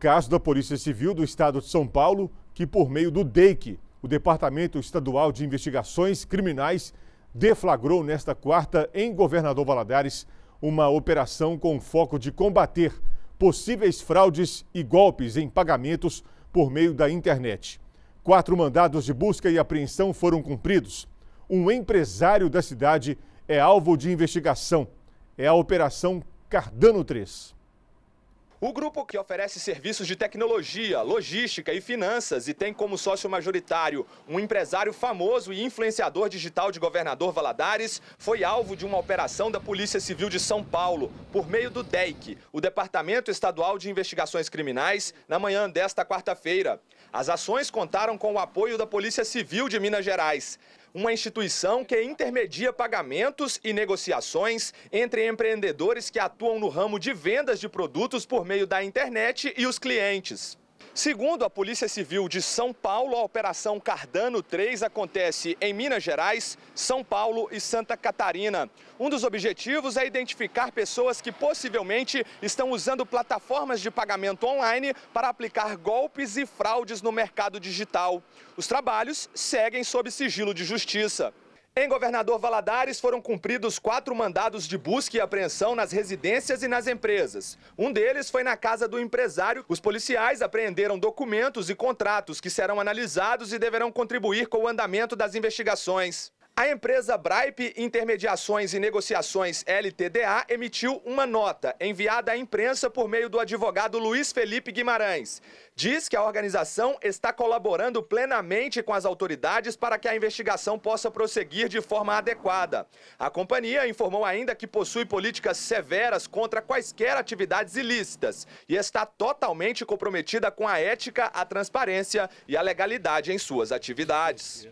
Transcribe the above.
Caso da Polícia Civil do Estado de São Paulo, que por meio do DEIC, o Departamento Estadual de Investigações Criminais, deflagrou nesta quarta em Governador Valadares uma operação com foco de combater possíveis fraudes e golpes em pagamentos por meio da internet. Quatro mandados de busca e apreensão foram cumpridos. Um empresário da cidade é alvo de investigação. É a Operação Cardano 3. O grupo que oferece serviços de tecnologia, logística e finanças e tem como sócio majoritário um empresário famoso e influenciador digital de governador Valadares, foi alvo de uma operação da Polícia Civil de São Paulo por meio do DEIC, o Departamento Estadual de Investigações Criminais, na manhã desta quarta-feira. As ações contaram com o apoio da Polícia Civil de Minas Gerais uma instituição que intermedia pagamentos e negociações entre empreendedores que atuam no ramo de vendas de produtos por meio da internet e os clientes. Segundo a Polícia Civil de São Paulo, a Operação Cardano 3 acontece em Minas Gerais, São Paulo e Santa Catarina. Um dos objetivos é identificar pessoas que possivelmente estão usando plataformas de pagamento online para aplicar golpes e fraudes no mercado digital. Os trabalhos seguem sob sigilo de justiça. Em Governador Valadares foram cumpridos quatro mandados de busca e apreensão nas residências e nas empresas. Um deles foi na casa do empresário. Os policiais apreenderam documentos e contratos que serão analisados e deverão contribuir com o andamento das investigações. A empresa Braipe Intermediações e Negociações LTDA emitiu uma nota enviada à imprensa por meio do advogado Luiz Felipe Guimarães. Diz que a organização está colaborando plenamente com as autoridades para que a investigação possa prosseguir de forma adequada. A companhia informou ainda que possui políticas severas contra quaisquer atividades ilícitas e está totalmente comprometida com a ética, a transparência e a legalidade em suas atividades.